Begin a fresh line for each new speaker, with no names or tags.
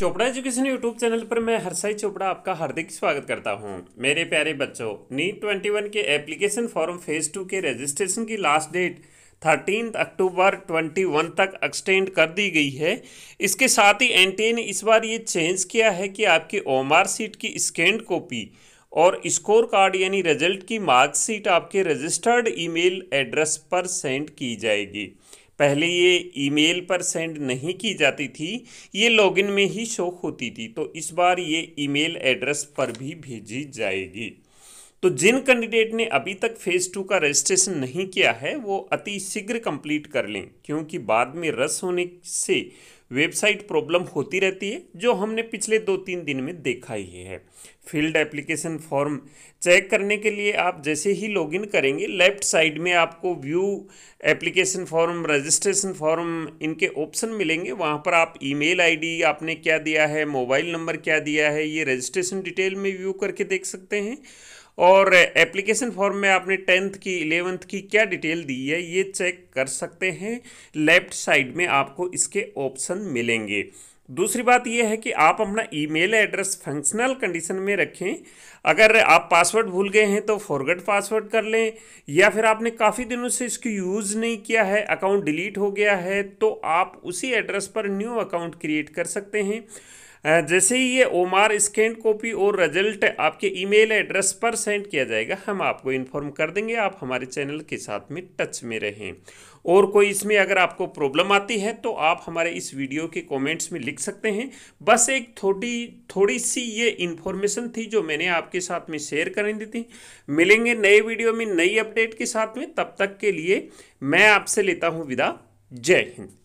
Chopra education YouTube channel पर मैं हरसाई चोपड़ा आपका हार्दिक स्वागत करता हूं। मेरे प्यारे बच्चों नीट 21 के एप्लीकेशन फॉर्म फेज टू के रजिस्ट्रेशन की लास्ट डेट थर्टीन अक्टूबर 21 तक एक्सटेंड कर दी गई है इसके साथ ही ए ने इस बार ये चेंज किया है कि आपकी ओमआर सीट की स्कैंड कॉपी और स्कोर कार्ड यानी रिजल्ट की मार्कशीट आपके रजिस्टर्ड ईमेल एड्रेस पर सेंड की जाएगी पहले ये ईमेल पर सेंड नहीं की जाती थी ये लॉगिन में ही शो होती थी तो इस बार ये ईमेल एड्रेस पर भी भेजी जाएगी तो जिन कैंडिडेट ने अभी तक फेज़ टू का रजिस्ट्रेशन नहीं किया है वो अति शीघ्र कंप्लीट कर लें क्योंकि बाद में रस होने से वेबसाइट प्रॉब्लम होती रहती है जो हमने पिछले दो तीन दिन में देखा ही है फील्ड एप्लीकेशन फॉर्म चेक करने के लिए आप जैसे ही लॉगिन करेंगे लेफ्ट साइड में आपको view application form registration form इनके ऑप्शन मिलेंगे वहाँ पर आप ईमेल आईडी आपने क्या दिया है मोबाइल नंबर क्या दिया है ये रजिस्ट्रेशन डिटेल में व्यू करके देख सकते हैं और एप्लीकेशन फॉर्म में आपने टेंथ की इलेवेंथ की क्या डिटेल दी है ये चेक कर सकते हैं लेफ्ट साइड में आपको इसके ऑप्शन मिलेंगे दूसरी बात यह है कि आप अपना ईमेल एड्रेस फंक्शनल कंडीशन में रखें अगर आप पासवर्ड भूल गए हैं तो फॉरगेट पासवर्ड कर लें या फिर आपने काफ़ी दिनों से इसको यूज़ नहीं किया है अकाउंट डिलीट हो गया है तो आप उसी एड्रेस पर न्यू अकाउंट क्रिएट कर सकते हैं जैसे ही ये ओमार स्कैन कॉपी और रिजल्ट आपके ईमेल एड्रेस पर सेंड किया जाएगा हम आपको इन्फॉर्म कर देंगे आप हमारे चैनल के साथ में टच में रहें और कोई इसमें अगर आपको प्रॉब्लम आती है तो आप हमारे इस वीडियो के कमेंट्स में लिख सकते हैं बस एक थोड़ी थोड़ी सी ये इन्फॉर्मेशन थी जो मैंने आपके साथ में शेयर करने दी थी मिलेंगे नए वीडियो में नई अपडेट के साथ में तब तक के लिए मैं आपसे लेता हूँ विदा जय हिंद